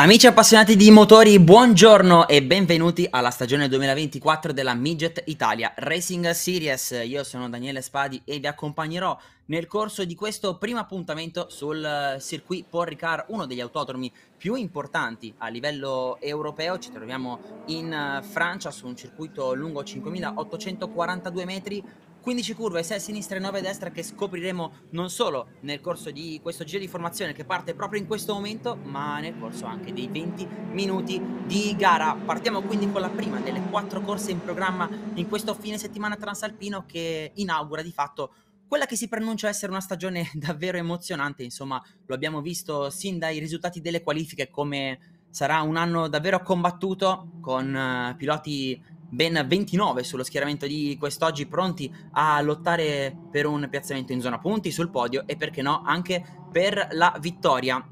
Amici appassionati di motori, buongiorno e benvenuti alla stagione 2024 della Midget Italia Racing Series. Io sono Daniele Spadi e vi accompagnerò nel corso di questo primo appuntamento sul eh, circuito Paul Ricard, uno degli autodromi più importanti a livello europeo. Ci troviamo in eh, Francia su un circuito lungo 5.842 metri, 15 curve, 6 a sinistra e 9 a destra che scopriremo non solo nel corso di questo giro di formazione che parte proprio in questo momento, ma nel corso anche dei 20 minuti di gara. Partiamo quindi con la prima delle quattro corse in programma in questo fine settimana transalpino che inaugura di fatto quella che si pronuncia essere una stagione davvero emozionante, insomma, lo abbiamo visto sin dai risultati delle qualifiche come sarà un anno davvero combattuto con uh, piloti ben 29 sullo schieramento di quest'oggi pronti a lottare per un piazzamento in zona punti sul podio e perché no anche per la vittoria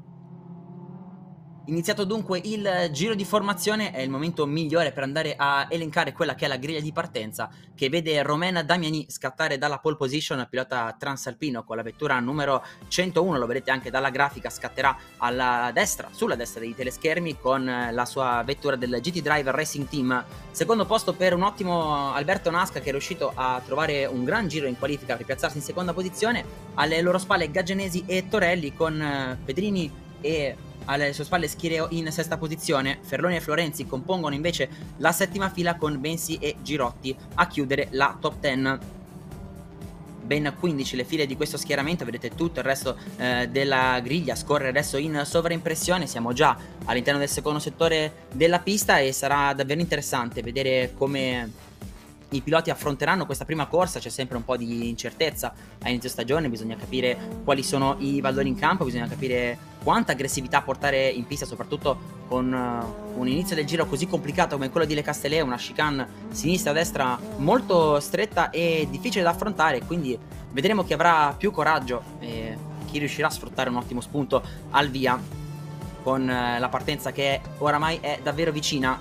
Iniziato dunque il giro di formazione, è il momento migliore per andare a elencare quella che è la griglia di partenza, che vede Romena Damiani scattare dalla pole position, pilota transalpino con la vettura numero 101, lo vedete anche dalla grafica, scatterà alla destra, sulla destra dei teleschermi con la sua vettura del GT Driver Racing Team. Secondo posto per un ottimo Alberto Nasca che è riuscito a trovare un gran giro in qualifica per piazzarsi in seconda posizione, alle loro spalle Gaggenesi e Torelli con eh, Pedrini e alle sue spalle Schireo in sesta posizione. Ferloni e Florenzi compongono invece la settima fila con Bensi e Girotti a chiudere la top 10 ben 15 le file di questo schieramento, vedete tutto il resto eh, della griglia scorre adesso in sovraimpressione, siamo già all'interno del secondo settore della pista e sarà davvero interessante vedere come i piloti affronteranno questa prima corsa, c'è sempre un po' di incertezza a inizio stagione, bisogna capire quali sono i valori in campo, bisogna capire quanta aggressività portare in pista, soprattutto con eh, un inizio del giro così complicato come quello di Le Castellet, una chicane sinistra-destra molto stretta e difficile da affrontare, quindi vedremo chi avrà più coraggio e chi riuscirà a sfruttare un ottimo spunto al via con eh, la partenza che oramai è davvero vicina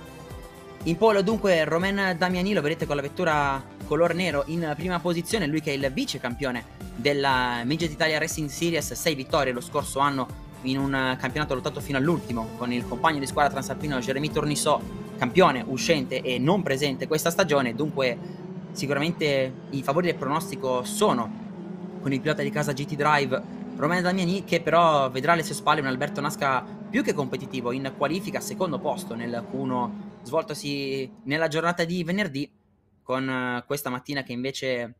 in polo dunque Romain Damiani, lo vedete con la vettura color nero in prima posizione, lui che è il vice campione della Midget Italia Racing Series, 6 vittorie lo scorso anno in un campionato lottato fino all'ultimo con il compagno di squadra transalpino Jeremy Tornisò, campione uscente e non presente questa stagione, dunque sicuramente i favori del pronostico sono con il pilota di casa GT Drive Romain Damiani che però vedrà alle sue spalle un Alberto Nasca più che competitivo in qualifica secondo posto nel Q1 svoltosi nella giornata di venerdì con eh, questa mattina che invece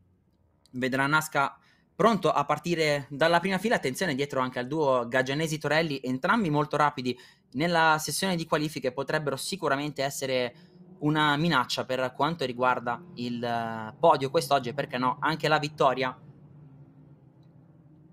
vedrà Nasca pronto a partire dalla prima fila, attenzione dietro anche al duo Gaggianesi-Torelli, entrambi molto rapidi nella sessione di qualifiche potrebbero sicuramente essere una minaccia per quanto riguarda il eh, podio quest'oggi e perché no anche la vittoria.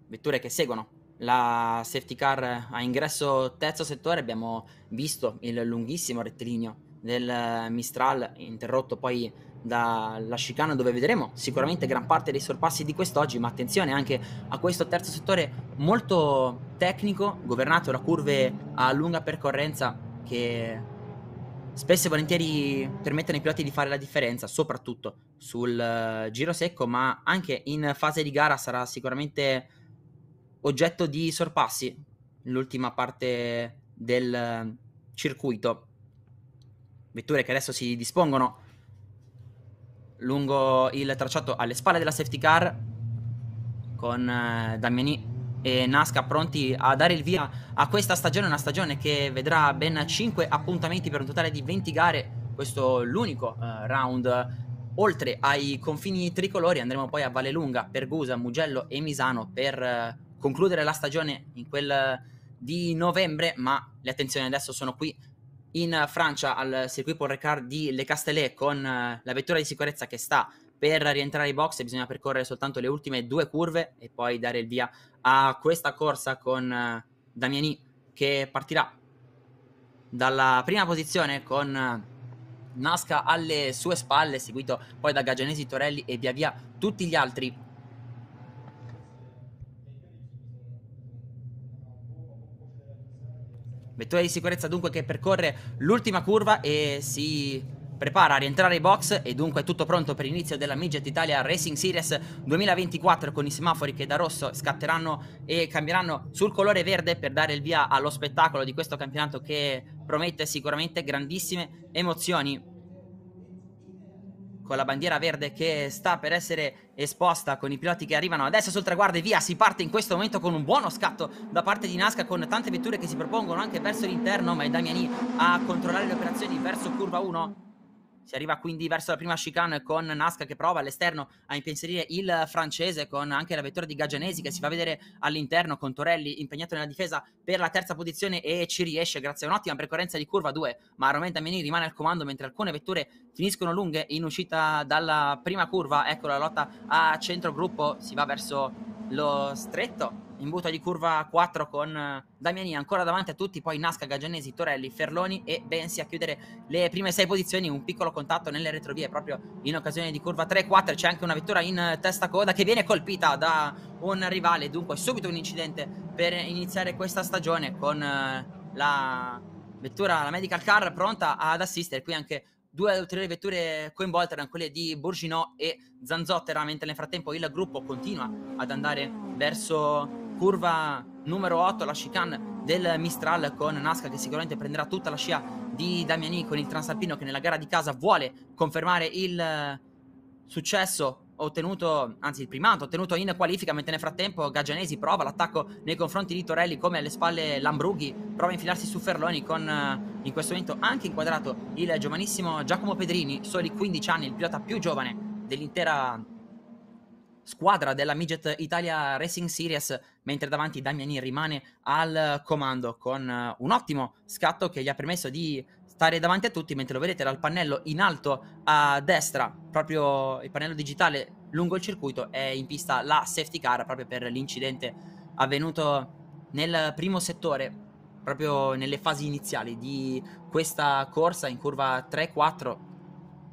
Vetture che seguono la safety car a ingresso terzo settore, abbiamo visto il lunghissimo rettilineo del Mistral, interrotto poi dalla chicana dove vedremo sicuramente gran parte dei sorpassi di quest'oggi, ma attenzione anche a questo terzo settore molto tecnico, governato da curve a lunga percorrenza che spesso e volentieri permettono ai piloti di fare la differenza, soprattutto sul eh, giro secco, ma anche in fase di gara sarà sicuramente oggetto di sorpassi l'ultima parte del eh, circuito vetture che adesso si dispongono lungo il tracciato alle spalle della safety car con eh, Damiani e Nasca pronti a dare il via a questa stagione, una stagione che vedrà ben 5 appuntamenti per un totale di 20 gare, questo l'unico eh, round oltre ai confini tricolori andremo poi a Vallelunga, Pergusa, Mugello e Misano per eh, concludere la stagione in quel eh, di novembre, ma le attenzioni adesso sono qui in Francia al circuito Paul Ricard di Le Castellet con eh, la vettura di sicurezza che sta per rientrare ai box bisogna percorrere soltanto le ultime due curve e poi dare il via a questa corsa con eh, Damiani che partirà dalla prima posizione con eh, Nasca alle sue spalle seguito poi da Gagianesi Torelli e via via tutti gli altri Vettore di sicurezza dunque che percorre l'ultima curva e si prepara a rientrare ai box e dunque è tutto pronto per l'inizio della Midget Italia Racing Series 2024 con i semafori che da rosso scatteranno e cambieranno sul colore verde per dare il via allo spettacolo di questo campionato che promette sicuramente grandissime emozioni con la bandiera verde che sta per essere esposta con i piloti che arrivano adesso sul traguardo e via si parte in questo momento con un buono scatto da parte di Nasca con tante vetture che si propongono anche verso l'interno ma è Damiani a controllare le operazioni verso curva 1 si arriva quindi verso la prima chicane con Nasca che prova all'esterno a impensierire il francese con anche la vettura di Gagianesi che si fa vedere all'interno con Torelli impegnato nella difesa per la terza posizione e ci riesce grazie a un'ottima percorrenza di curva 2, ma Romenta Meni rimane al comando mentre alcune vetture finiscono lunghe in uscita dalla prima curva. Ecco la lotta a centro gruppo, si va verso lo stretto in butta di curva 4 con eh, Damiani ancora davanti a tutti, poi Nasca, Gagionesi, Torelli, Ferloni e Bensi a chiudere le prime sei posizioni, un piccolo contatto nelle retrovie proprio in occasione di curva 3-4, c'è anche una vettura in eh, testa coda che viene colpita da un rivale, dunque subito un incidente per iniziare questa stagione con eh, la vettura, la medical car pronta ad assistere, qui anche Due ulteriori vetture coinvolte erano quelle di Borginò e Zanzottera, mentre nel frattempo il gruppo continua ad andare verso curva numero 8, la chicane del Mistral con Nasca che sicuramente prenderà tutta la scia di Damiani con il Transalpino che nella gara di casa vuole confermare il successo ottenuto, anzi il primato, ottenuto in qualifica, mentre nel frattempo Gaggianesi prova l'attacco nei confronti di Torelli come alle spalle Lambrughi, prova a infilarsi su Ferloni con eh, in questo momento anche inquadrato il giovanissimo Giacomo Pedrini, soli 15 anni, il pilota più giovane dell'intera squadra della Midget Italia Racing Series, mentre davanti Damiani rimane al comando con eh, un ottimo scatto che gli ha permesso di stare davanti a tutti mentre lo vedete dal pannello in alto a destra, proprio il pannello digitale lungo il circuito è in pista la safety car proprio per l'incidente avvenuto nel primo settore proprio nelle fasi iniziali di questa corsa in curva 3-4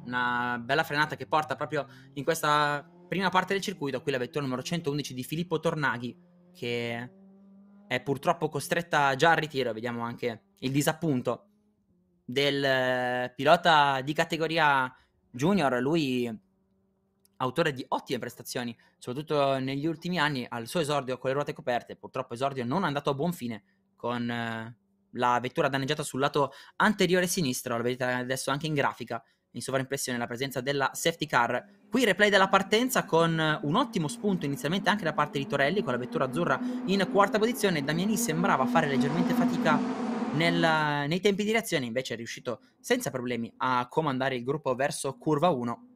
una bella frenata che porta proprio in questa prima parte del circuito qui la vettura numero 111 di Filippo Tornaghi che è purtroppo costretta già al ritiro vediamo anche il disappunto del eh, pilota di categoria junior, lui autore di ottime prestazioni, soprattutto negli ultimi anni, al suo esordio con le ruote coperte, purtroppo esordio non è andato a buon fine con eh, la vettura danneggiata sul lato anteriore sinistro, lo vedete adesso anche in grafica, in sovraimpressione la presenza della safety car. Qui replay della partenza con eh, un ottimo spunto inizialmente anche da parte di Torelli con la vettura azzurra in quarta posizione, Damiani sembrava fare leggermente fatica nella, ah. nei tempi di reazione invece è riuscito senza problemi a comandare il gruppo verso curva 1.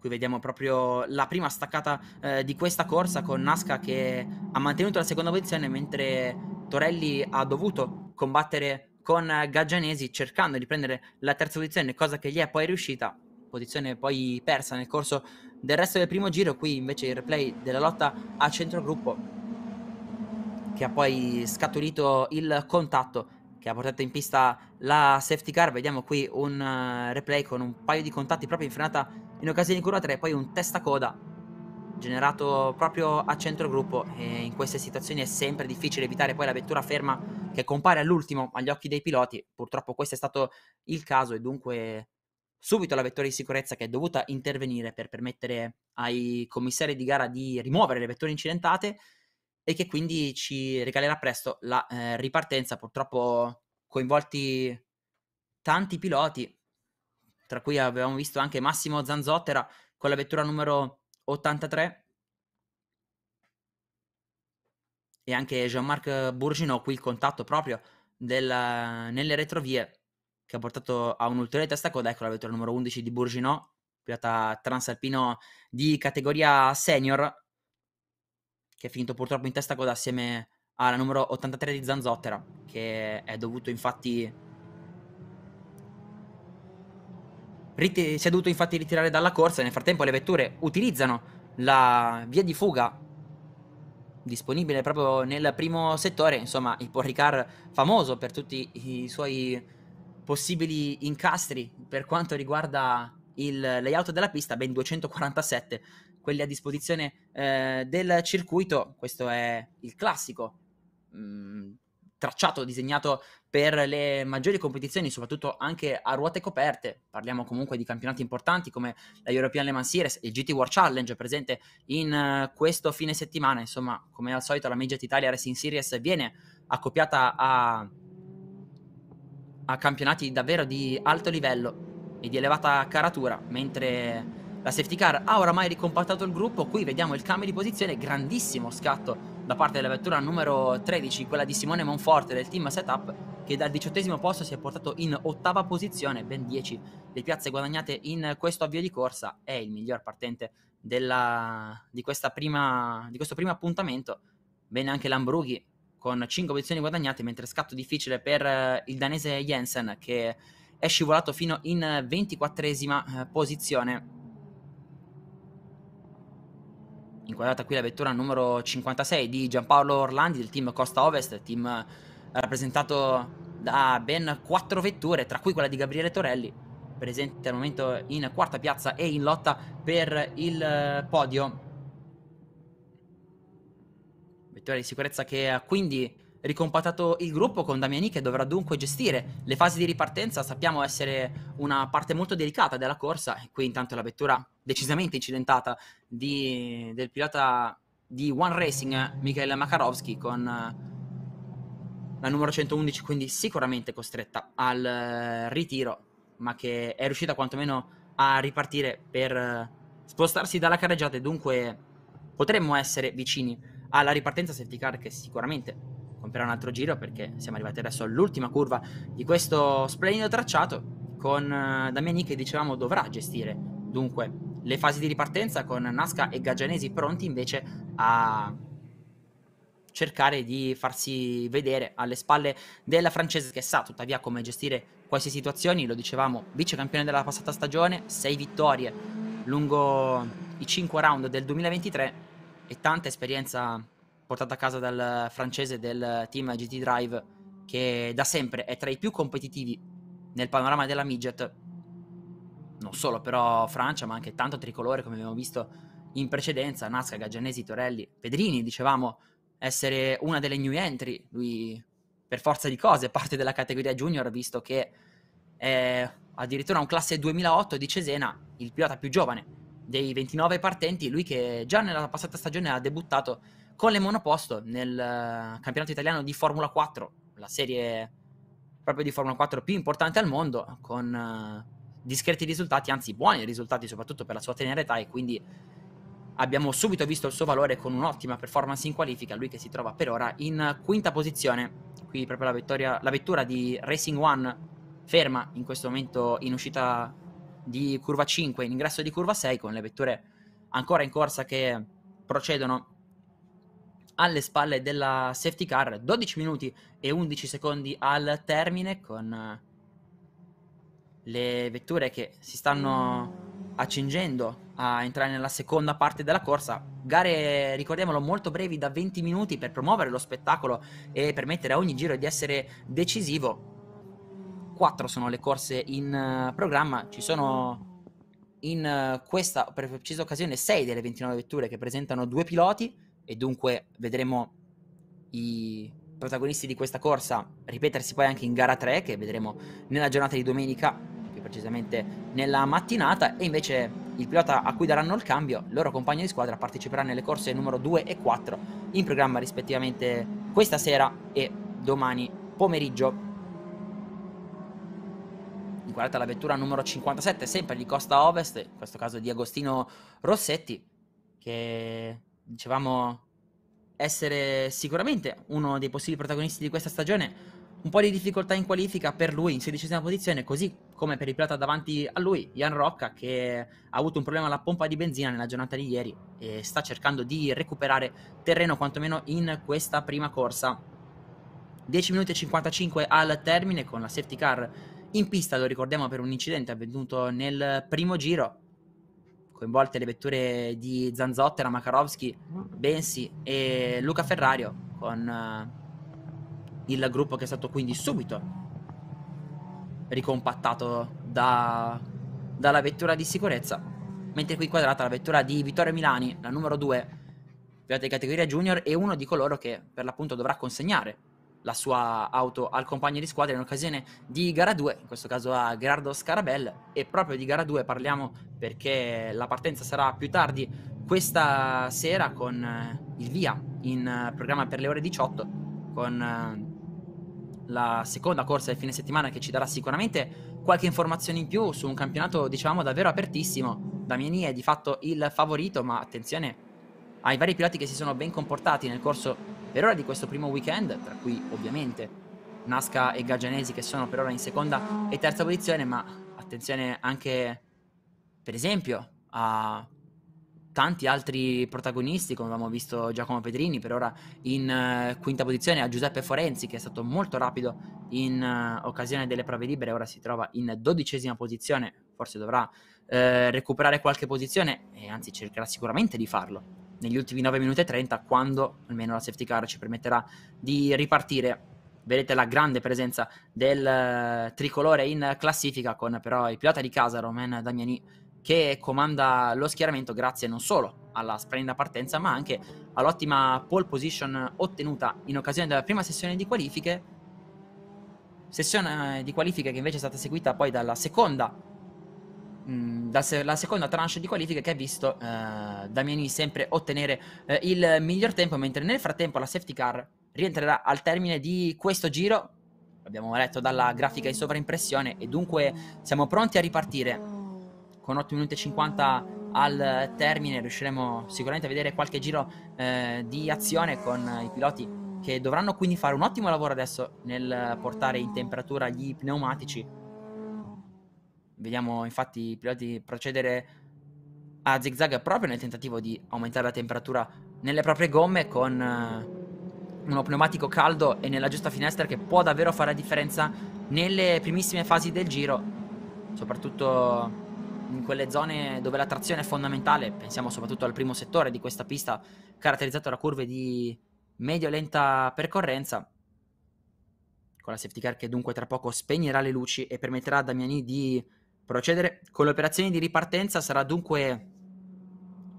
Qui vediamo proprio la prima staccata eh, di questa corsa con Nasca che ha mantenuto la seconda posizione mentre Torelli ha dovuto combattere con Gaggianesi cercando di prendere la terza posizione, cosa che gli è poi riuscita, posizione poi persa nel corso del resto del primo giro. Qui invece il replay della lotta a centrogruppo che ha poi scaturito il contatto che ha portato in pista la safety car. Vediamo qui un eh, replay con un paio di contatti proprio in frenata in occasione di curva 3 poi un testa coda generato proprio a centro gruppo e in queste situazioni è sempre difficile evitare poi la vettura ferma che compare all'ultimo agli occhi dei piloti. Purtroppo questo è stato il caso e dunque subito la vettura di sicurezza che è dovuta intervenire per permettere ai commissari di gara di rimuovere le vetture incidentate e che quindi ci regalerà presto la eh, ripartenza, purtroppo coinvolti tanti piloti, tra cui avevamo visto anche Massimo Zanzottera con la vettura numero 83 e anche Jean-Marc Bourginot, qui il contatto proprio della, nelle retrovie che ha portato a un'ulteriore testa coda, ecco la vettura numero 11 di Bourginot, pilota transalpino di categoria senior, che è finito purtroppo in testa coda assieme alla numero 83 di Zanzottera, che è dovuto infatti... Riti- si è dovuto infatti ritirare dalla corsa nel frattempo le vetture utilizzano la via di fuga disponibile proprio nel primo settore, insomma il Porricar famoso per tutti i suoi possibili incastri per quanto riguarda il layout della pista, ben 247 quelli a disposizione eh, del circuito, questo è il classico mh, mm, tracciato disegnato per le maggiori competizioni, soprattutto anche a ruote coperte. Parliamo comunque di campionati importanti come la European Le Mans Series, il GT World Challenge presente in uh, questo fine settimana. Insomma, come al solito la Midget Italia Racing Series viene accoppiata a, a campionati davvero di alto livello e di elevata caratura, mentre la safety car ha oramai ricompattato il gruppo, qui vediamo il cambio di posizione, grandissimo scatto da parte della vettura numero 13, quella di Simone Monforte del team Setup, che dal diciottesimo posto si è portato in ottava posizione, ben 10 le piazze guadagnate in questo avvio di corsa, è il miglior partente della, di, prima, di questo primo appuntamento, bene anche Lambrughi con 5 posizioni guadagnate, mentre scatto difficile per eh, il danese Jensen che è scivolato fino in 24esima eh, posizione inquadrata qui la vettura numero 56 di Giampaolo Orlandi del team Costa Ovest, team eh, rappresentato da ben quattro vetture, tra cui quella di Gabriele Torelli, presente al momento in quarta piazza e in lotta per il eh, podio. Vettura di sicurezza che ha quindi ricompattato il gruppo con Damiani che dovrà dunque gestire le fasi di ripartenza, sappiamo essere una parte molto delicata della corsa, qui intanto la vettura decisamente incidentata di, del pilota di One Racing, Michele Makarovski, con eh, la numero 111, quindi sicuramente costretta al eh, ritiro, ma che è riuscita quantomeno a ripartire per eh, spostarsi dalla carreggiata e dunque potremmo essere vicini alla ripartenza safety car che sicuramente compirà un altro giro perché siamo arrivati adesso all'ultima curva di questo splendido tracciato con Damiani che dicevamo dovrà gestire dunque le fasi di ripartenza con Nasca e Gaggianesi pronti invece a cercare di farsi vedere alle spalle della francese che sa tuttavia come gestire queste situazioni, lo dicevamo, vice campione della passata stagione, 6 vittorie lungo i 5 round del 2023 e tanta esperienza portata a casa dal francese del team GT Drive che da sempre è tra i più competitivi nel panorama della midget non solo però Francia, ma anche tanto tricolore come abbiamo visto in precedenza, Nasca, Gaggianesi, Torelli, Pedrini, dicevamo, essere una delle new entry, lui per forza di cose parte della categoria junior, visto che è addirittura un classe 2008 di Cesena, il pilota più giovane dei 29 partenti, lui che già nella passata stagione ha debuttato con le monoposto nel eh, campionato italiano di Formula 4, la serie proprio di Formula 4 più importante al mondo, con eh, discreti risultati, anzi buoni risultati soprattutto per la sua tenera età e quindi abbiamo subito visto il suo valore con un'ottima performance in qualifica, lui che si trova per ora in quinta posizione, qui proprio la, vittoria, la vettura di Racing One ferma in questo momento in uscita di curva 5, in ingresso di curva 6 con le vetture ancora in corsa che procedono alle spalle della safety car, 12 minuti e 11 secondi al termine con le vetture che si stanno accingendo a entrare nella seconda parte della corsa. Gare, ricordiamolo, molto brevi da 20 minuti per promuovere lo spettacolo e permettere a ogni giro di essere decisivo. Quattro sono le corse in eh, programma, ci sono in eh, questa per precisa occasione 6 delle 29 vetture che presentano due piloti e dunque vedremo i protagonisti di questa corsa ripetersi poi anche in gara 3 che vedremo nella giornata di domenica più precisamente nella mattinata, e invece il pilota a cui daranno il cambio, il loro compagno di squadra, parteciperà nelle corse numero 2 e 4 in programma rispettivamente questa sera e domani pomeriggio. Guardate la vettura numero 57, sempre di Costa Ovest, in questo caso di Agostino Rossetti, che dicevamo essere sicuramente uno dei possibili protagonisti di questa stagione. Un po' di difficoltà in qualifica per lui in sedicesima posizione, così come per il pilota davanti a lui, Ian Rocca, che ha avuto un problema alla pompa di benzina nella giornata di ieri e sta cercando di recuperare terreno quantomeno in questa prima corsa. 10 minuti e 55 al termine con la safety car in pista, lo ricordiamo per un incidente avvenuto nel primo giro, coinvolte le vetture di Zanzottera, Makarovski, Bensi e Luca Ferrario con uh, il gruppo che è stato quindi subito ricompattato da, dalla vettura di sicurezza, mentre qui inquadrata la vettura di Vittorio Milani, la numero 2, pilota di categoria junior, è uno di coloro che per l'appunto dovrà consegnare la sua auto al compagno di squadra in occasione di gara 2, in questo caso a Gerardo Scarabell, e proprio di gara 2 parliamo perché la partenza sarà più tardi questa sera con eh, il via in eh, programma per le ore 18 con eh, la seconda corsa del fine settimana che ci darà sicuramente qualche informazione in più su un campionato diciamo davvero apertissimo. Damiani è di fatto il favorito, ma attenzione ai vari piloti che si sono ben comportati nel corso per ora di questo primo weekend, tra cui ovviamente Nasca e Gaggianesi che sono per ora in seconda e terza posizione, ma attenzione anche per esempio a tanti altri protagonisti, come abbiamo visto Giacomo Pedrini per ora in uh, quinta posizione, a Giuseppe Forenzi che è stato molto rapido in uh, occasione delle prove libere, ora si trova in dodicesima posizione, forse dovrà eh, recuperare qualche posizione e anzi cercherà sicuramente di farlo negli ultimi 9 minuti e 30 quando almeno la safety car ci permetterà di ripartire. Vedete la grande presenza del uh, tricolore in classifica con però il pilota di casa Romain Damiani che comanda lo schieramento grazie non solo alla splendida partenza, ma anche all'ottima pole position ottenuta in occasione della prima sessione di qualifiche. Sessione eh, di qualifiche che invece è stata seguita poi dalla seconda, mh, mm, la seconda tranche di qualifiche che ha visto eh, Damiani sempre ottenere eh, il miglior tempo, mentre nel frattempo la safety car rientrerà al termine di questo giro. L'abbiamo letto dalla grafica in sovraimpressione e dunque siamo pronti a ripartire con 8 minuti e 50 al termine riusciremo sicuramente a vedere qualche giro eh, di azione con i piloti che dovranno quindi fare un ottimo lavoro adesso nel portare in temperatura gli pneumatici. Vediamo infatti i piloti procedere a zigzag proprio nel tentativo di aumentare la temperatura nelle proprie gomme con eh, uno pneumatico caldo e nella giusta finestra che può davvero fare la differenza nelle primissime fasi del giro, soprattutto in quelle zone dove la trazione è fondamentale, pensiamo soprattutto al primo settore di questa pista caratterizzato da curve di medio-lenta percorrenza, con la safety car che dunque tra poco spegnerà le luci e permetterà a Damiani di procedere con le operazioni di ripartenza, sarà dunque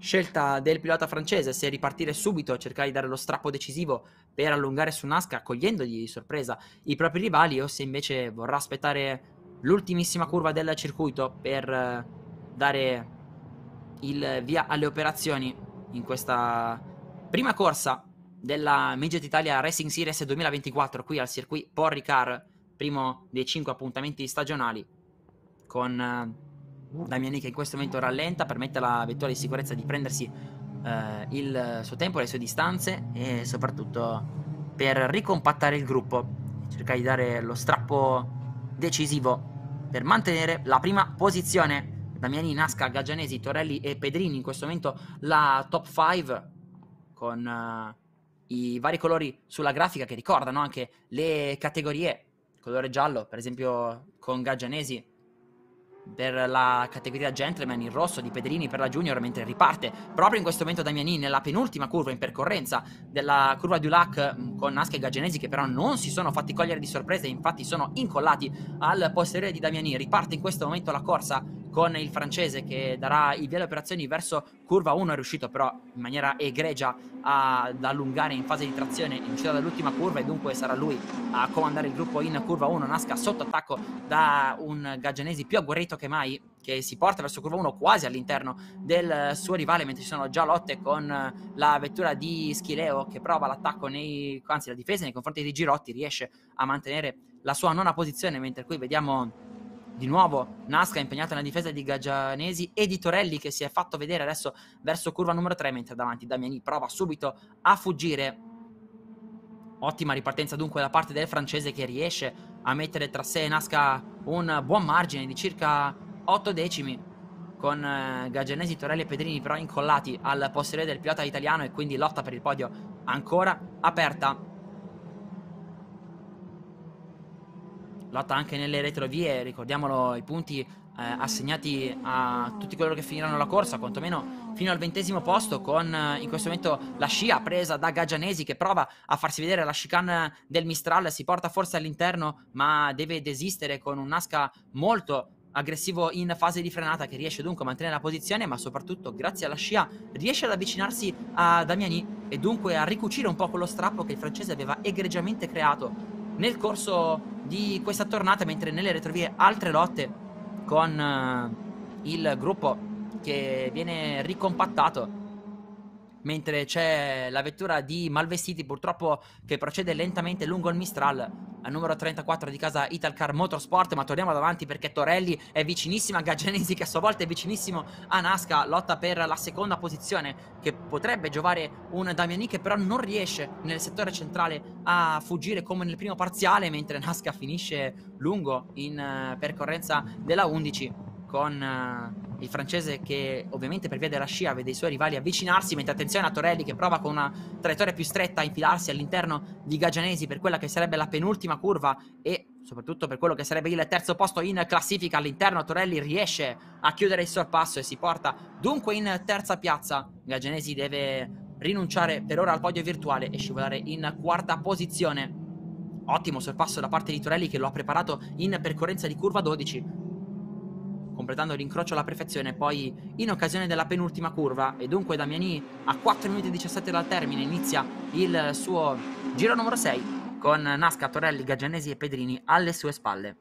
scelta del pilota francese se ripartire subito cercare di dare lo strappo decisivo per allungare su Nasca cogliendogli di sorpresa i propri rivali o se invece vorrà aspettare l'ultimissima curva del circuito per dare il via alle operazioni in questa prima corsa della Midget Italia Racing Series 2024 qui al circuito Porricar, primo dei cinque appuntamenti stagionali con eh, Damiani che in questo momento rallenta, permette alla vettura di sicurezza di prendersi eh, il suo tempo, le sue distanze e soprattutto per ricompattare il gruppo, cercare di dare lo strappo decisivo per mantenere la prima posizione Damiani, Nasca, Gaggianesi, Torelli e Pedrini in questo momento la top 5 con uh, i vari colori sulla grafica che ricordano anche le categorie. Colore giallo, per esempio, con Gaggianesi per la categoria gentleman il rosso di Pedrini per la junior mentre riparte proprio in questo momento Damiani nella penultima curva in percorrenza della curva di Ulac mm, con Nasca e Gaggianesi che però non si sono fatti cogliere di sorpresa infatti sono incollati al posteriore di Damiani riparte in questo momento la corsa con il francese che darà il via alle operazioni verso curva 1 è riuscito però in maniera egregia ad allungare in fase di trazione in uscita dall'ultima curva e dunque sarà lui a comandare il gruppo in curva 1 Nasca sotto attacco da un Gaggianesi più agguerrito che mai che si porta verso curva 1 quasi all'interno del suo rivale mentre ci sono già lotte con la vettura di Schileo che prova l'attacco nei, anzi la difesa nei confronti di Girotti riesce a mantenere la sua nona posizione mentre qui vediamo di nuovo Nasca impegnato nella difesa di Gaggianesi e di Torelli che si è fatto vedere adesso verso curva numero 3 mentre davanti Damiani prova subito a fuggire Ottima ripartenza dunque da parte del francese che riesce a mettere tra sé e Nasca un buon margine di circa 8 decimi con eh, Gaggianesi, Torelli e Pedrini però incollati al posteriore del pilota italiano e quindi lotta per il podio ancora aperta. lotta anche nelle retrovie, ricordiamolo i punti eh, assegnati a tutti coloro che finiranno la corsa, quantomeno fino al ventesimo posto con eh, in questo momento la scia presa da Gaggianesi che prova a farsi vedere la chicane del Mistral, si porta forse all'interno ma deve desistere con un Nasca molto aggressivo in fase di frenata che riesce dunque a mantenere la posizione ma soprattutto grazie alla scia riesce ad avvicinarsi a Damiani e dunque a ricucire un po' quello strappo che il francese aveva egregiamente creato nel corso di questa tornata, mentre nelle retrovie altre lotte con uh, il gruppo che viene ricompattato mentre c'è la vettura di Malvestiti purtroppo che procede lentamente lungo il Mistral al numero 34 di casa Italcar Motorsport, ma torniamo davanti perché Torelli è vicinissimo a Gaggenesi che a sua volta è vicinissimo a Nasca, lotta per la seconda posizione che potrebbe giovare un Damiani che però non riesce nel settore centrale a fuggire come nel primo parziale mentre Nasca finisce lungo in eh, percorrenza della 11 con... Uh, il francese che ovviamente per via della scia vede i suoi rivali avvicinarsi, mentre attenzione a Torelli che prova con una traiettoria più stretta a infilarsi all'interno di Gagianesi per quella che sarebbe la penultima curva e soprattutto per quello che sarebbe il terzo posto in classifica all'interno Torelli riesce a chiudere il sorpasso e si porta dunque in terza piazza. Gagianesi deve rinunciare per ora al podio virtuale e scivolare in quarta posizione. Ottimo sorpasso da parte di Torelli che lo ha preparato in percorrenza di curva 12 completando l'incrocio alla perfezione, poi in occasione della penultima curva e dunque Damiani a 4 minuti e 17 dal termine inizia il suo giro numero 6 con Nasca, Torelli, Gaggianesi e Pedrini alle sue spalle.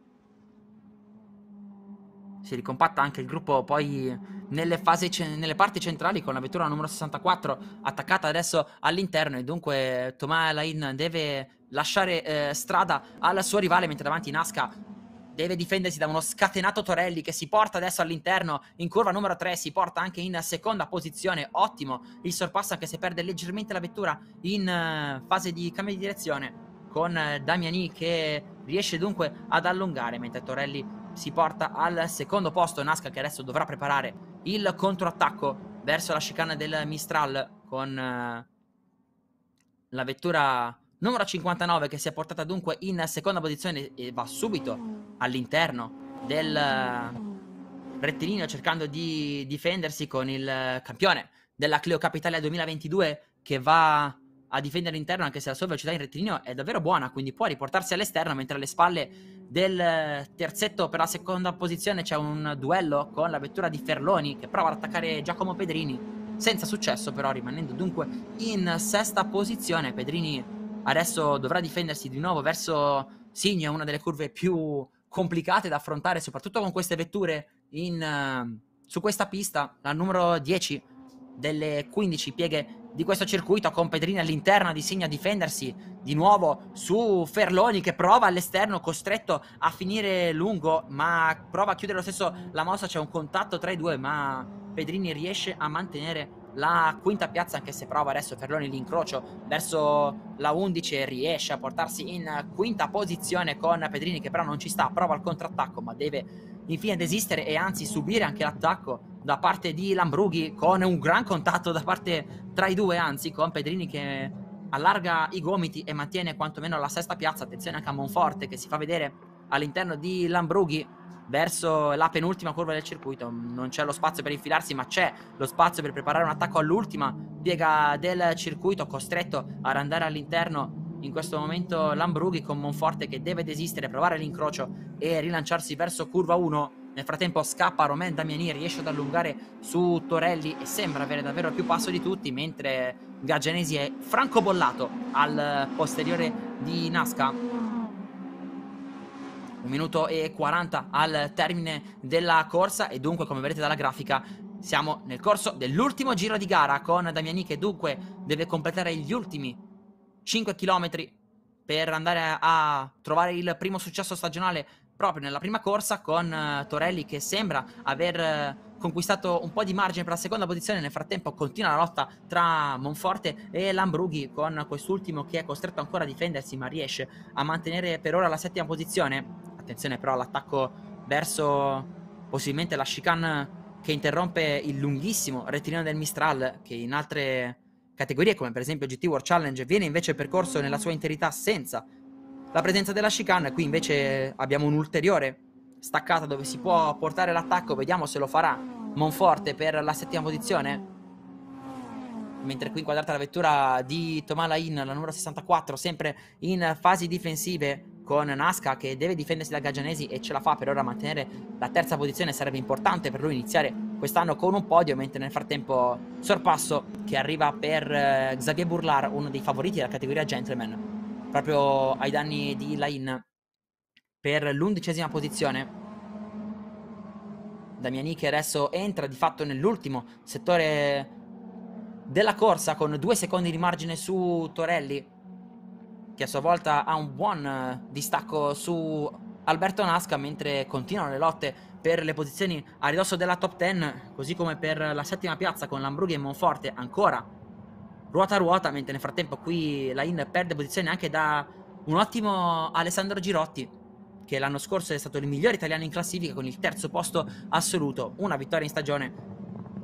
Si ricompatta anche il gruppo poi nelle, fasi, nelle parti centrali con la vettura numero 64 attaccata adesso all'interno e dunque Tomà Lain deve lasciare eh, strada al suo rivale mentre davanti Nasca deve difendersi da uno scatenato Torelli che si porta adesso all'interno in curva numero 3, si porta anche in seconda posizione, ottimo il sorpasso anche se perde leggermente la vettura in eh, fase di cambio di direzione con eh, Damiani che riesce dunque ad allungare mentre Torelli si porta al secondo posto, Nasca che adesso dovrà preparare il controattacco verso la chicane del Mistral con eh, la vettura Numero 59 che si è portata dunque in seconda posizione e va subito all'interno del eh, rettilineo cercando di difendersi con il campione della Cleo Capitale 2022 che va a difendere l'interno anche se la sua velocità in rettilineo è davvero buona quindi può riportarsi all'esterno mentre alle spalle del eh, terzetto per la seconda posizione c'è un duello con la vettura di Ferloni che prova ad attaccare Giacomo Pedrini senza successo però rimanendo dunque in sesta posizione Pedrini adesso dovrà difendersi di nuovo verso Signo, una delle curve più complicate da affrontare, soprattutto con queste vetture in, uh, su questa pista, la numero 10 delle 15 pieghe di questo circuito con Pedrini all'interno di Signa a difendersi di nuovo su Ferloni che prova all'esterno costretto a finire lungo ma prova a chiudere lo stesso la mossa c'è un contatto tra i due ma Pedrini riesce a mantenere la quinta piazza, anche se prova adesso Ferroni l'incrocio verso la 11 riesce a portarsi in quinta posizione con Pedrini che però non ci sta, prova il contrattacco ma deve infine desistere e anzi subire anche l'attacco da parte di Lambrughi con un gran contatto da parte tra i due, anzi con Pedrini che allarga i gomiti e mantiene quantomeno la sesta piazza, attenzione anche a Monforte che si fa vedere all'interno di Lambrughi verso la penultima curva del circuito. Non c'è lo spazio per infilarsi, ma c'è lo spazio per preparare un attacco all'ultima piega del circuito, costretto ad andare all'interno. In questo momento Lambrughi con Monforte che deve desistere, provare l'incrocio e rilanciarsi verso curva 1. Nel frattempo scappa Romain Damiani, riesce ad allungare su Torelli e sembra avere davvero più passo di tutti, mentre Gaggianesi è francobollato al posteriore di Nasca 1 minuto e 40 al termine della corsa e dunque come vedete dalla grafica siamo nel corso dell'ultimo giro di gara con Damiani che dunque deve completare gli ultimi 5 km per andare a trovare il primo successo stagionale proprio nella prima corsa con eh, Torelli che sembra aver eh, conquistato un po' di margine per la seconda posizione. Nel frattempo continua la lotta tra Monforte e Lambrughi con quest'ultimo che è costretto ancora a difendersi ma riesce a mantenere per ora la settima posizione. Attenzione però all'attacco verso possibilmente la chicane che interrompe il lunghissimo rettilineo del Mistral che in altre categorie come per esempio GT World Challenge viene invece percorso nella sua interità senza la presenza della chicane, qui invece abbiamo un'ulteriore staccata dove si può portare l'attacco, vediamo se lo farà Monforte per la settima posizione. Mentre qui inquadrata la vettura di Tomala In, la numero 64, sempre in fasi difensive con Nasca che deve difendersi da Gaggianesi e ce la fa per ora a mantenere la terza posizione, sarebbe importante per lui iniziare quest'anno con un podio, mentre nel frattempo sorpasso che arriva per eh, Xavier Burlar, uno dei favoriti della categoria Gentleman proprio ai danni di Lain per l'undicesima posizione. Damianiche adesso entra di fatto nell'ultimo settore della corsa con due secondi di margine su Torelli che a sua volta ha un buon distacco su Alberto Nasca mentre continuano le lotte per le posizioni a ridosso della top 10 così come per la settima piazza con Lambrughi e Monforte ancora ruota a ruota, mentre nel frattempo qui la IN perde posizione anche da un ottimo Alessandro Girotti, che l'anno scorso è stato il migliore italiano in classifica con il terzo posto assoluto, una vittoria in stagione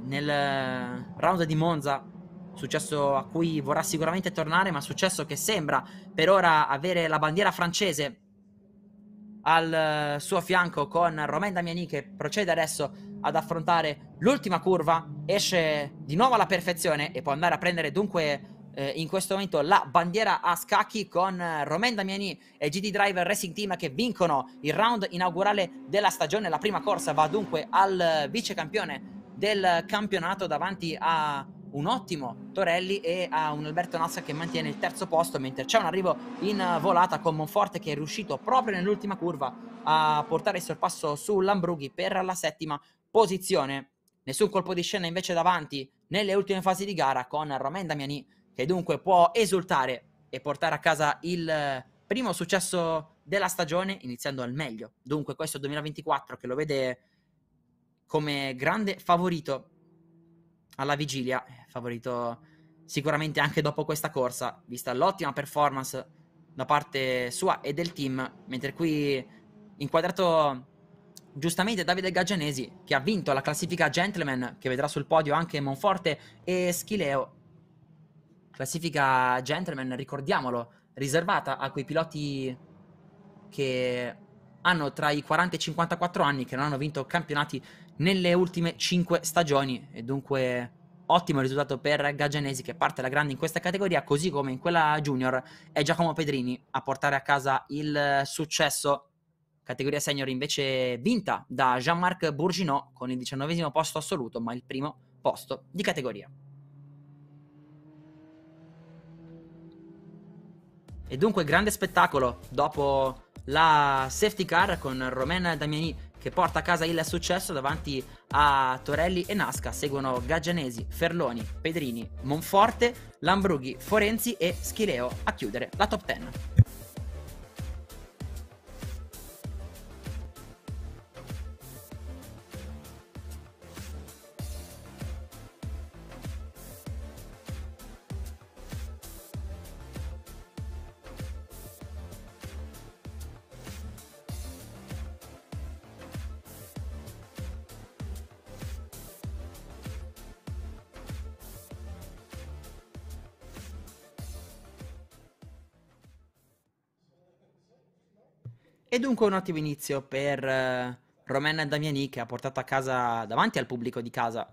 nel eh, round di Monza, successo a cui vorrà sicuramente tornare, ma successo che sembra per ora avere la bandiera francese al eh, suo fianco con Romain Damiani che procede adesso ad affrontare l'ultima curva, esce di nuovo alla perfezione e può andare a prendere dunque eh, in questo momento la bandiera a scacchi con eh, Romain Damiani e GD Driver Racing Team che vincono il round inaugurale della stagione. La prima corsa va dunque al eh, vice campione del campionato davanti a un ottimo Torelli e a un Alberto Nassa che mantiene il terzo posto, mentre c'è un arrivo in eh, volata con Monforte che è riuscito proprio nell'ultima curva a portare il sorpasso su Lambrughi per la settima posizione. Nessun colpo di scena invece davanti nelle ultime fasi di gara con Romain Damiani che dunque può esultare e portare a casa il eh, primo successo della stagione iniziando al meglio. Dunque questo 2024 che lo vede come grande favorito alla vigilia, eh, favorito sicuramente anche dopo questa corsa, vista l'ottima performance da parte sua e del team, mentre qui inquadrato giustamente Davide Gaggianesi che ha vinto la classifica Gentleman, che vedrà sul podio anche Monforte e Schileo. Classifica Gentleman, ricordiamolo, riservata a quei piloti che hanno tra i 40 e i 54 anni, che non hanno vinto campionati nelle ultime 5 stagioni e dunque ottimo risultato per Gaggianesi che parte la grande in questa categoria, così come in quella junior è Giacomo Pedrini a portare a casa il successo categoria senior invece vinta da Jean-Marc Bourginot con il diciannovesimo posto assoluto, ma il primo posto di categoria. E dunque grande spettacolo dopo la safety car con Romain Damiani che porta a casa il successo davanti a Torelli e Nasca. Seguono Gaggianesi, Ferloni, Pedrini, Monforte, Lambrughi, Forenzi e Schileo a chiudere la top 10. E dunque un ottimo inizio per eh, Romain Damiani che ha portato a casa, davanti al pubblico di casa,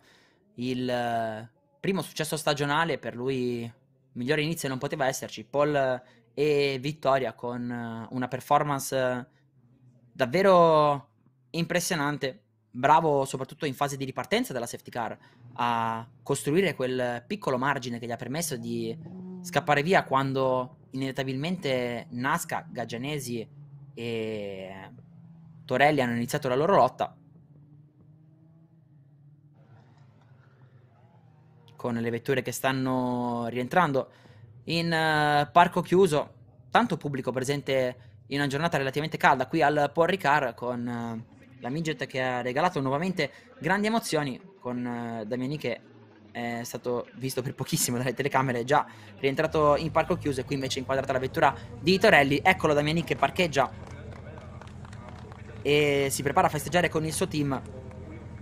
il eh, primo successo stagionale. Per lui migliore inizio non poteva esserci. Paul eh, e vittoria con eh, una performance eh, davvero impressionante. Bravo soprattutto in fase di ripartenza della safety car a costruire quel piccolo margine che gli ha permesso di scappare via quando inevitabilmente Nasca, Gaggianesi e Torelli hanno iniziato la loro lotta con le vetture che stanno rientrando in uh, parco chiuso, tanto pubblico presente in una giornata relativamente calda qui al Porricar con uh, la Midget che ha regalato nuovamente grandi emozioni con uh, eh, Damiani che è stato visto per pochissimo dalle telecamere, già rientrato in parco chiuso e qui invece è inquadrata la vettura di Torelli, eccolo Damiani che parcheggia e si prepara a festeggiare con il suo team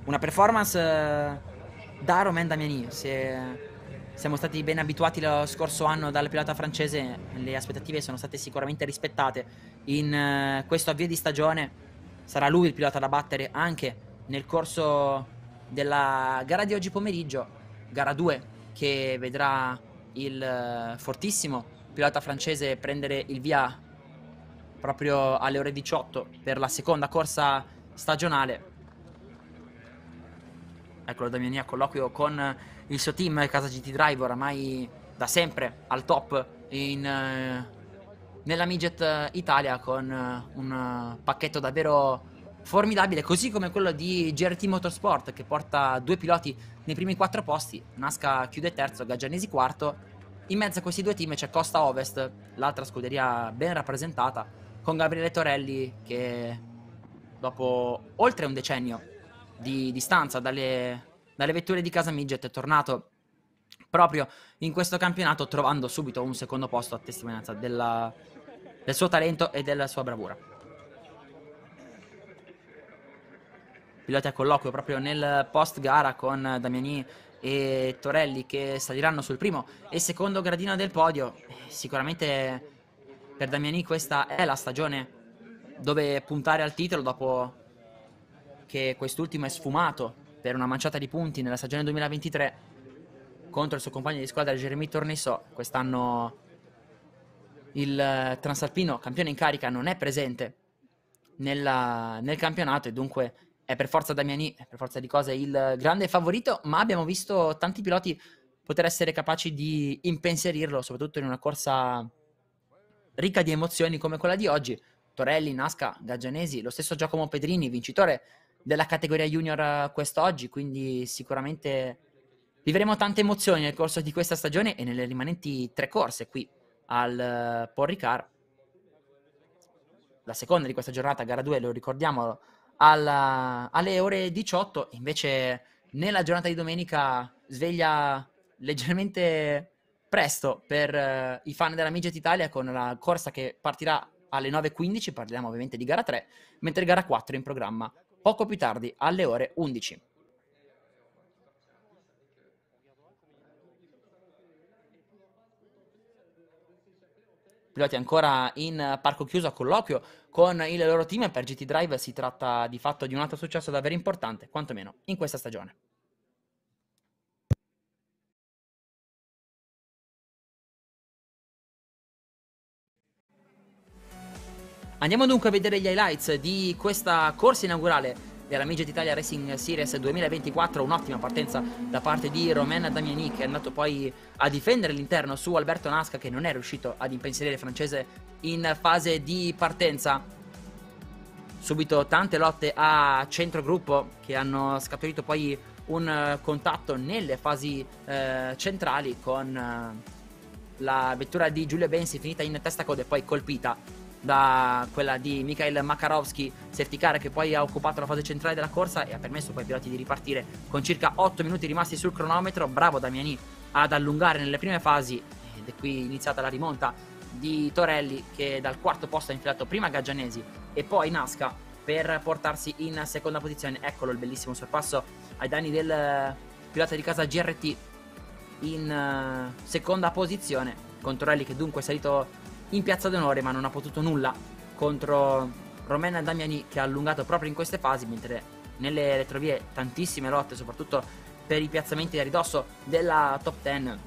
una performance eh, da Romain Damiani, se siamo stati ben abituati lo scorso anno dal pilota francese, le aspettative sono state sicuramente rispettate in eh, questo avvio di stagione, sarà lui il pilota da battere anche nel corso della gara di oggi pomeriggio gara 2 che vedrà il eh, fortissimo pilota francese prendere il via proprio alle ore 18 per la seconda corsa stagionale. Eccolo Damiani a colloquio con il suo team Casa GT Drive oramai da sempre al top in, eh, nella Midget Italia con eh, un pacchetto davvero formidabile, così come quello di GRT Motorsport che porta due piloti nei primi quattro posti, Nasca chiude terzo, Gaggianesi quarto. In mezzo a questi due team c'è Costa Ovest, l'altra scuderia ben rappresentata, con Gabriele Torelli che dopo oltre un decennio di distanza dalle, dalle vetture di casa Midget è tornato proprio in questo campionato trovando subito un secondo posto a testimonianza della, del suo talento e della sua bravura. piloti a colloquio proprio nel post gara con Damiani e Torelli che saliranno sul primo e secondo gradino del podio. Eh, sicuramente per Damiani questa è la stagione dove puntare al titolo dopo che quest'ultimo è sfumato per una manciata di punti nella stagione 2023 contro il suo compagno di squadra Jeremy Tornissò. Quest'anno il Transalpino campione in carica non è presente nella, nel campionato e dunque è per forza Damiani, per forza di cose, il grande favorito, ma abbiamo visto tanti piloti poter essere capaci di impensierirlo, soprattutto in una corsa ricca di emozioni come quella di oggi. Torelli, Nasca, Gaggianesi, lo stesso Giacomo Pedrini, vincitore della categoria junior quest'oggi, quindi sicuramente vivremo tante emozioni nel corso di questa stagione e nelle rimanenti tre corse qui al eh, Paul La seconda di questa giornata, gara 2, lo ricordiamo, alla, alle ore 18, invece nella giornata di domenica sveglia leggermente presto per eh, i fan della Midget Italia con la corsa che partirà alle 9.15, parliamo ovviamente di gara 3, mentre gara 4 è in programma poco più tardi alle ore 11. Piloti ancora in parco chiuso a colloquio, con il loro team per GT Drive si tratta di fatto di un altro successo davvero importante, quantomeno in questa stagione. Andiamo dunque a vedere gli highlights di questa corsa inaugurale della Midget Italia Racing Series 2024, un'ottima partenza da parte di Romain Damiani che è andato poi a difendere l'interno su Alberto Nasca che non è riuscito ad impensierire il francese in fase di partenza. Subito tante lotte a centro gruppo che hanno scaturito poi un eh, contatto nelle fasi eh, centrali con eh, la vettura di Giulio Bensi finita in testa coda e poi colpita da quella di Mikhail Makarovski, safety car che poi ha occupato la fase centrale della corsa e ha permesso poi ai piloti di ripartire con circa 8 minuti rimasti sul cronometro. Bravo Damiani ad allungare nelle prime fasi ed è qui iniziata la rimonta di Torelli che dal quarto posto ha infilato prima Gaggianesi e poi Nasca per portarsi in seconda posizione. Eccolo il bellissimo sorpasso ai danni del eh, pilota di casa GRT in eh, seconda posizione con Torelli che dunque è salito in piazza d'onore, ma non ha potuto nulla contro Romain Damiani che ha allungato proprio in queste fasi, mentre nelle retrovie tantissime lotte, soprattutto per i piazzamenti a ridosso della top 10,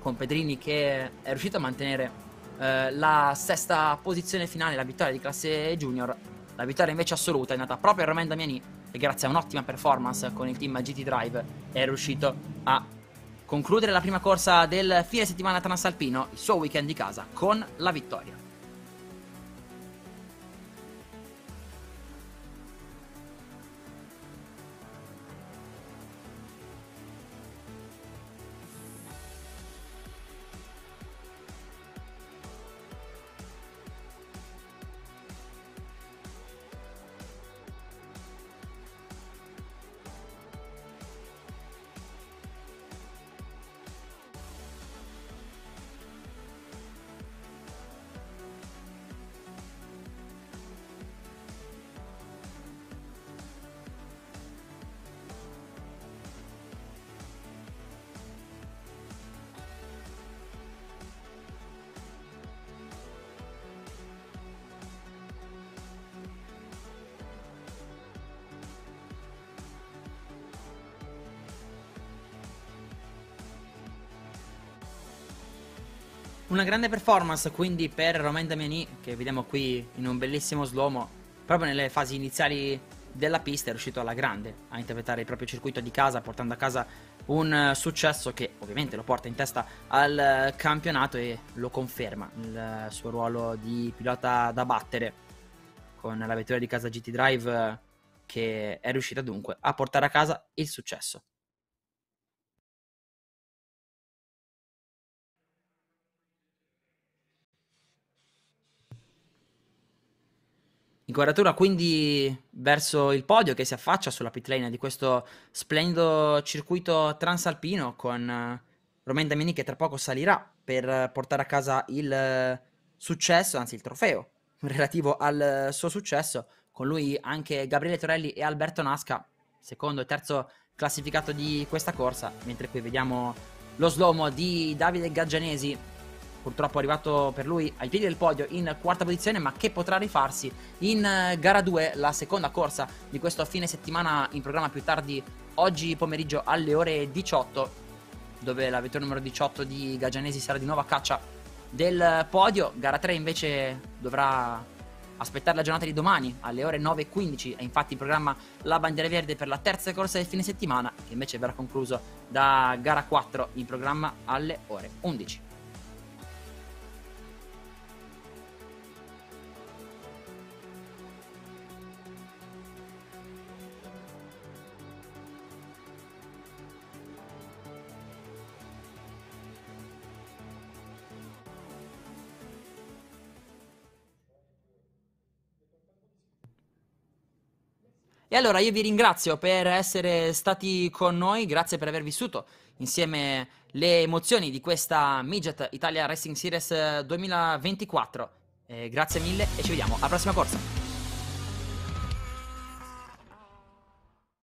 con Pedrini che è riuscito a mantenere eh, la sesta posizione finale, la vittoria di classe junior. La vittoria invece assoluta è nata proprio a Romain Damiani e grazie a un'ottima performance con il team GT Drive è riuscito a concludere la prima corsa del fine settimana transalpino, il suo weekend di casa, con la vittoria. Una grande performance quindi per Romain Damiani, che vediamo qui in un bellissimo slomo, proprio nelle fasi iniziali della pista è riuscito alla grande a interpretare il proprio circuito di casa, portando a casa un eh, successo che ovviamente lo porta in testa al eh, campionato e lo conferma nel eh, suo ruolo di pilota da battere con la vettura di casa GT Drive che è riuscita dunque a portare a casa il successo. Guardatura quindi verso il podio che si affaccia sulla pit lane di questo splendido circuito transalpino con eh, Romain Damiani che tra poco salirà per portare a casa il eh, successo, anzi il trofeo relativo al eh, suo successo, con lui anche Gabriele Torelli e Alberto Nasca, secondo e terzo classificato di questa corsa, mentre qui vediamo lo slomo di Davide Gaggianesi purtroppo è arrivato per lui ai piedi del podio in quarta posizione, ma che potrà rifarsi in eh, gara 2, la seconda corsa di questo fine settimana in programma più tardi oggi pomeriggio alle ore 18, dove la vettura numero 18 di Gagianesi sarà di nuovo a caccia del podio. Gara 3 invece dovrà aspettare la giornata di domani alle ore 9.15 è infatti in programma la bandiera verde per la terza corsa del fine settimana che invece verrà concluso da gara 4 in programma alle ore 11. E allora io vi ringrazio per essere stati con noi, grazie per aver vissuto insieme le emozioni di questa Midget Italia Racing Series 2024. Eh, eh, grazie mille e ci vediamo alla prossima corsa.